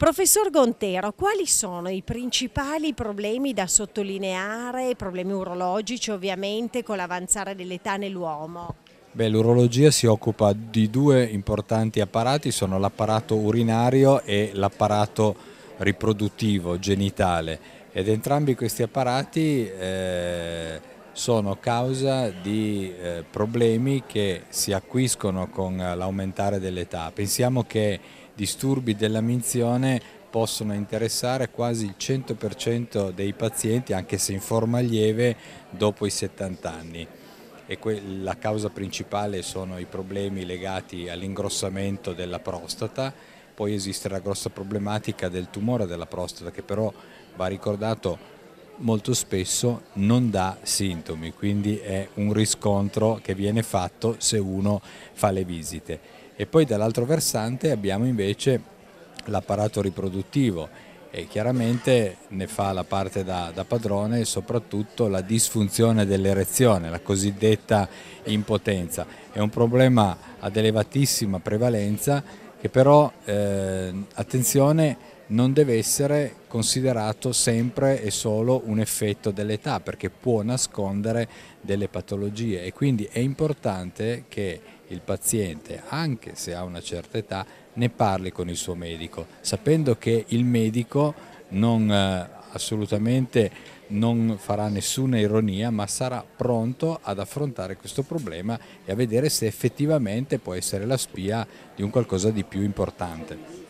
Professor Gontero, quali sono i principali problemi da sottolineare, problemi urologici ovviamente, con l'avanzare dell'età nell'uomo? Beh, l'urologia si occupa di due importanti apparati, sono l'apparato urinario e l'apparato riproduttivo, genitale, ed entrambi questi apparati eh, sono causa di eh, problemi che si acquiscono con l'aumentare dell'età. Pensiamo che disturbi della minzione possono interessare quasi il 100% dei pazienti, anche se in forma lieve, dopo i 70 anni. E la causa principale sono i problemi legati all'ingrossamento della prostata, poi esiste la grossa problematica del tumore della prostata che però va ricordato molto spesso non dà sintomi, quindi è un riscontro che viene fatto se uno fa le visite. E poi dall'altro versante abbiamo invece l'apparato riproduttivo e chiaramente ne fa la parte da, da padrone soprattutto la disfunzione dell'erezione, la cosiddetta impotenza. È un problema ad elevatissima prevalenza che però, eh, attenzione, non deve essere considerato sempre e solo un effetto dell'età perché può nascondere delle patologie e quindi è importante che il paziente, anche se ha una certa età, ne parli con il suo medico, sapendo che il medico non, eh, assolutamente non farà nessuna ironia, ma sarà pronto ad affrontare questo problema e a vedere se effettivamente può essere la spia di un qualcosa di più importante.